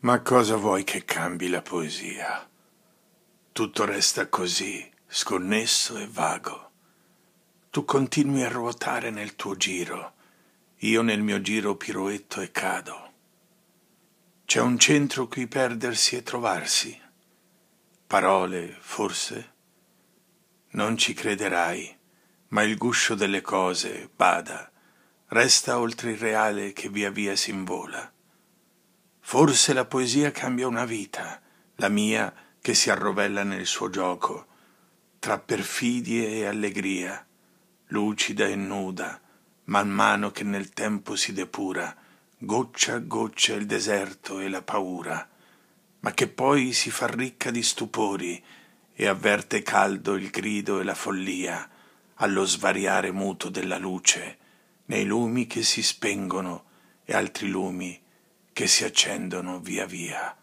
Ma cosa vuoi che cambi la poesia? Tutto resta così, sconnesso e vago. Tu continui a ruotare nel tuo giro, io nel mio giro piroetto e cado. C'è un centro qui perdersi e trovarsi. Parole, forse? Non ci crederai, ma il guscio delle cose, bada, resta oltre il reale che via via si invola Forse la poesia cambia una vita, la mia che si arrovella nel suo gioco, tra perfidie e allegria, lucida e nuda, man mano che nel tempo si depura, goccia a goccia il deserto e la paura, ma che poi si fa ricca di stupori e avverte caldo il grido e la follia allo svariare muto della luce, nei lumi che si spengono e altri lumi che si accendono via via